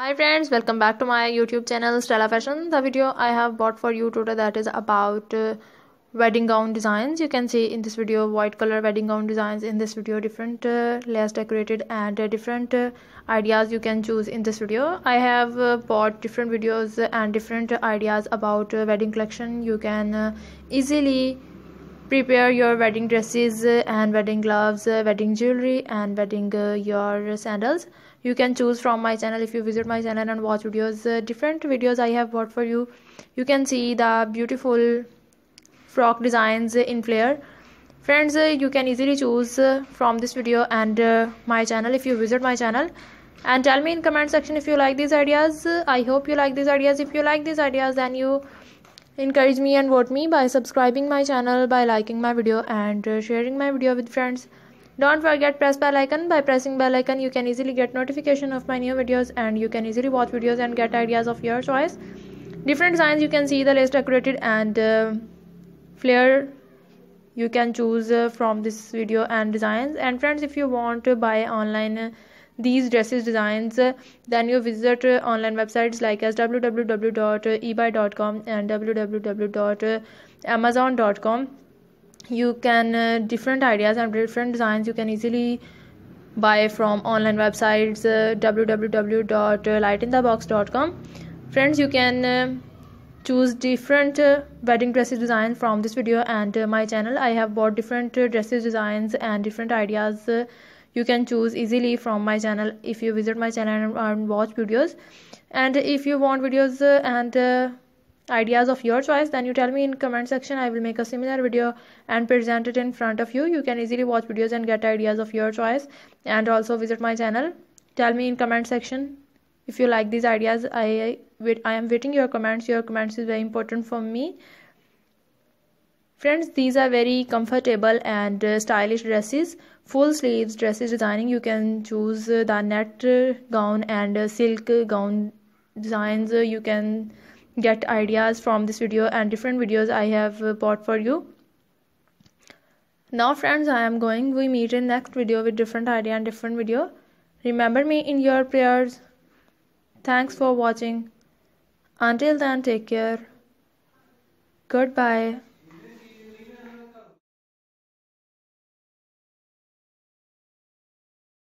Hi friends, welcome back to my YouTube channel Stella Fashion. The video I have bought for you today that is about uh, wedding gown designs. You can see in this video white color wedding gown designs. In this video different uh, layers decorated and uh, different uh, ideas you can choose in this video. I have uh, bought different videos and different ideas about uh, wedding collection. You can easily prepare your wedding dresses uh, and wedding gloves uh, wedding jewelry and wedding uh, your sandals you can choose from my channel if you visit my channel and watch videos uh, different videos i have bought for you you can see the beautiful frock designs in flare friends uh, you can easily choose uh, from this video and my channel if you visit my channel and tell me in comment section if you like these ideas i hope you like these ideas if you like these ideas then you encourage me and vote me by subscribing my channel by liking my video and uh, sharing my video with friends don't forget press bell icon by pressing bell icon you can easily get notification of my new videos and you can easily watch videos and get ideas of your choice different signs you can see the list decorated and uh, flare you can choose uh, from this video and designs and friends if you want to buy online uh, these dresses designs uh, then you visit uh, online websites like as www.ebuy.com and www.amazon.com you can uh, different ideas and different designs you can easily buy from online websites uh, www.lightinthebox.com friends you can uh, choose different uh, wedding dresses designs from this video and uh, my channel i have bought different dresses designs and different ideas you can choose easily from my channel if you visit my channel and watch videos and if you want videos uh, and uh, ideas of your choice then you tell me in comment section i will make a similar video and present it in front of you you can easily watch videos and get ideas of your choice and also visit my channel tell me in comment section if you like these ideas i i, I am waiting your comments your comments is very important for me Friends, these are very comfortable and uh, stylish dresses. Full sleeves dresses designing. You can choose uh, the net uh, gown and uh, silk gown designs. Uh, you can get ideas from this video and different videos I have bought for you. Now friends, I am going. We meet in next video with different idea and different video. Remember me in your prayers. Thanks for watching. Until then, take care. Goodbye.